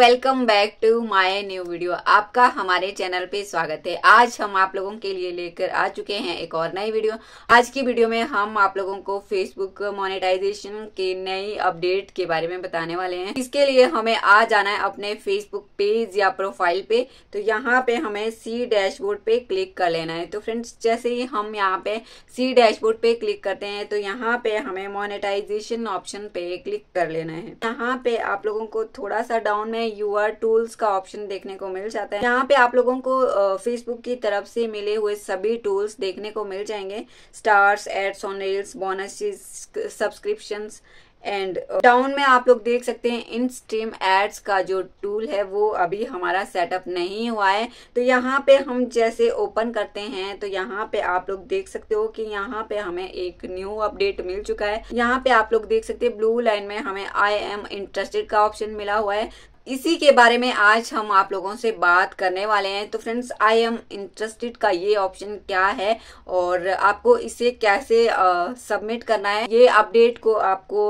welcome back to my new video आपका हमारे channel पे स्वागत है आज हम आप लोगों के लिए लेकर आ चुके हैं एक और नई वीडियो आज की वीडियो में हम आप लोगों को फेसबुक मोनेटाइजेशन के नई अपडेट के बारे में बताने वाले हैं इसके लिए हमें आ जाना है अपने फेसबुक पेज या प्रोफाइल पे तो यहाँ पे हमें सी डैशबोर्ड पे क्लिक कर लेना है तो फ्रेंड्स जैसे ही हम यहाँ पे सी डैशबोर्ड पे क्लिक करते हैं तो यहाँ पे हमें मोनिटाइजेशन ऑप्शन पे क्लिक कर लेना है यहाँ पे आप लोगों को थोड़ा सा डाउन में हमें यू आर टूल्स का ऑप्शन देखने को मिल जाता है यहाँ पे आप लोगों को फेसबुक की तरफ से मिले हुए सभी टूल्स देखने को मिल जाएंगे stars ads on reels bonus subscription and down में आप लोग देख सकते हैं इन स्ट्रीम एड्स का जो टूल है वो अभी हमारा सेटअप नहीं हुआ है तो यहाँ पे हम जैसे ओपन करते हैं तो यहाँ पे आप लोग देख सकते हो कि यहाँ पे हमें एक न्यू अपडेट मिल चुका है यहाँ पे आप लोग देख सकते हैं ब्लू लाइन में हमें आई एम इंटरेस्टेड का ऑप्शन मिला हुआ है इसी के बारे में आज हम आप लोगों से बात करने वाले हैं तो फ्रेंड्स आई एम इंटरेस्टेड का ये ऑप्शन क्या है और आपको इसे कैसे सबमिट करना है ये अपडेट को आपको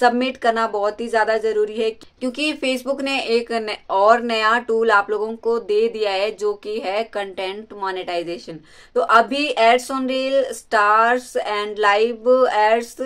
सबमिट करना बहुत ही ज़्यादा ज़रूरी है क्योंकि फेसबुक ने एक न, और नया टूल आप लोगों को दे दिया है जो कि है कंटेंट मोनेटाइजेशन तो अभी ads on reel stars and live ads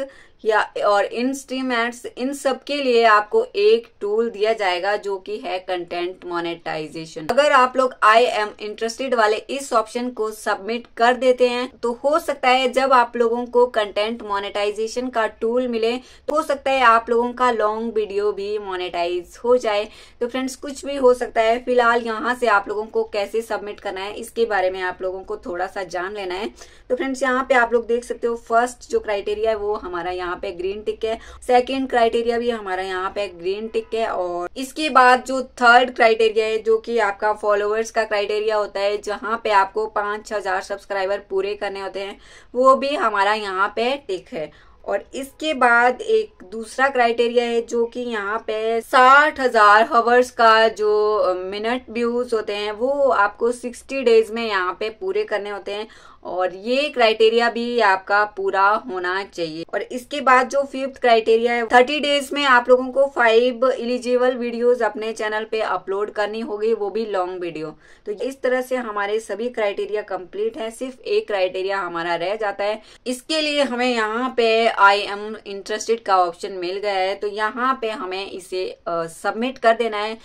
या और इन स्ट्रीम एड्स इन सब के लिए आपको एक टूल दिया जाएगा जो कि है कंटेंट मोनेटाइजेशन अगर आप लोग आई एम इंटरेस्टेड वाले इस ऑप्शन को सबमिट कर देते हैं तो हो सकता है जब आप लोगों को कंटेंट मोनेटाइजेशन का टूल मिले तो हो सकता है आप लोगों का लॉन्ग वीडियो भी मोनेटाइज हो जाए तो फ्रेंड्स कुछ भी हो सकता है फिलहाल यहाँ से आप लोगों को कैसे सबमिट करना है इसके बारे में आप लोगों को थोड़ा सा जान लेना है तो फ्रेंड्स यहाँ पे आप लोग देख सकते हो फर्स्ट जो क्राइटेरिया है वो हमारा यहाँ यहाँ पे ग्रीन टिक है सेकेंड क्राइटेरिया भी हमारा यहाँ पे ग्रीन टिक है और इसके बाद जो थर्ड क्राइटेरिया है जो कि आपका फॉलोअर्स का क्राइटेरिया होता है जहाँ पे आपको पांच हजार सब्सक्राइबर पूरे करने होते हैं वो भी हमारा यहाँ पे टिक है और इसके बाद एक दूसरा क्राइटेरिया है जो कि यहाँ पे साठ हजार हवर्स का जो मिनट व्यूज होते हैं वो आपको 60 डेज में यहाँ पे पूरे करने होते हैं और ये क्राइटेरिया भी आपका पूरा होना चाहिए और इसके बाद जो फिफ्थ क्राइटेरिया है थर्टी डेज में आप लोगों को फाइव इलिजिबल वीडियोस अपने चैनल पे अपलोड करनी होगी वो भी लॉन्ग वीडियो तो इस तरह से हमारे सभी क्राइटेरिया कंप्लीट है सिर्फ एक क्राइटेरिया हमारा रह जाता है इसके लिए हमें यहाँ पे आई एम इंटरेस्टेड का ऑप्शन मिल गया है तो यहाँ पे हमें इसे सबमिट कर देना है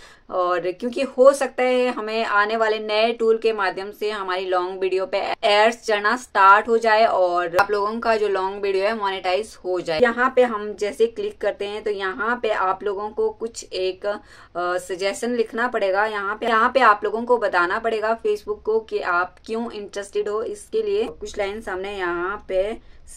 और क्योंकि हो सकता है हमें आने वाले नए टूल के माध्यम से हमारी लॉन्ग वीडियो पे एड्स चढ़ना स्टार्ट हो जाए और आप लोगों का जो लॉन्ग वीडियो है मोनेटाइज हो जाए यहाँ पे हम जैसे क्लिक करते हैं तो यहाँ पे आप लोगों को कुछ एक सजेशन लिखना पड़ेगा यहाँ पे यहाँ पे आप लोगों को बताना पड़ेगा फेसबुक को कि आप क्यों इंटरेस्टेड हो इसके लिए कुछ लाइन सामने यहाँ पे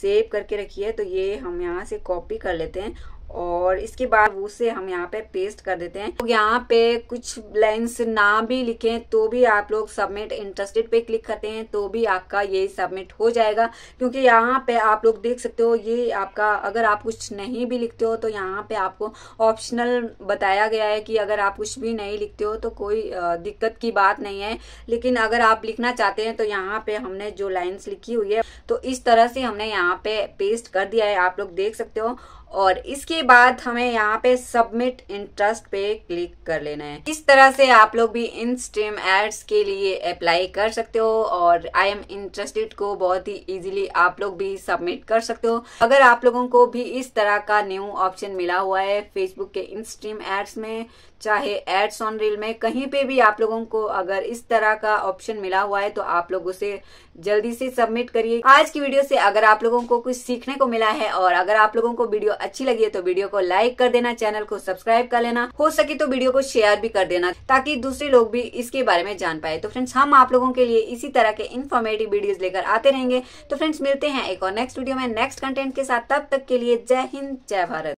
सेव करके रखी है तो ये हम यहाँ से कॉपी कर लेते हैं और इसके बाद उसे हम यहाँ पे पेस्ट कर देते हैं तो यहाँ पे कुछ लाइन्स ना भी लिखे तो भी आप लोग सबमिट इंटरेस्टेड पे क्लिक करते हैं तो भी आपका ये सबमिट हो जाएगा क्योंकि यहाँ पे आप लोग देख सकते हो ये आपका अगर आप कुछ नहीं भी लिखते हो तो यहाँ पे आपको ऑप्शनल बताया गया है कि अगर आप कुछ भी नहीं लिखते हो तो कोई दिक्कत की बात नहीं है लेकिन अगर आप लिखना चाहते हैं तो यहाँ पे हमने जो लाइन्स लिखी हुई है तो इस तरह से हमने यहाँ पे पेस्ट कर दिया है आप लोग देख सकते हो और इसके बाद हमें यहाँ पे सबमिट इंटरेस्ट पे क्लिक कर लेना है इस तरह से आप लोग भी इन स्ट्रीम एड्स के लिए अप्लाई कर सकते हो और आई एम इंटरेस्टेड को बहुत ही इजीली आप लोग भी सबमिट कर सकते हो अगर आप लोगों को भी इस तरह का न्यू ऑप्शन मिला हुआ है फेसबुक के इन स्ट्रीम एड्स में चाहे एड्स ऑन रील में कहीं पे भी आप लोगों को अगर इस तरह का ऑप्शन मिला हुआ है तो आप लोग उसे जल्दी से सबमिट करिए आज की वीडियो से अगर आप लोगों को कुछ सीखने को मिला है और अगर आप लोगों को वीडियो अच्छी लगी है तो वीडियो को लाइक कर देना चैनल को सब्सक्राइब कर लेना हो सके तो वीडियो को शेयर भी कर देना ताकि दूसरे लोग भी इसके बारे में जान पाए तो फ्रेंड्स हम आप लोगों के लिए इसी तरह के इन्फॉर्मेटिव वीडियो लेकर आते रहेंगे तो फ्रेंड्स मिलते हैं एक और नेक्स्ट वीडियो में नेक्स्ट कंटेंट के साथ तब तक के लिए जय हिंद जय भारत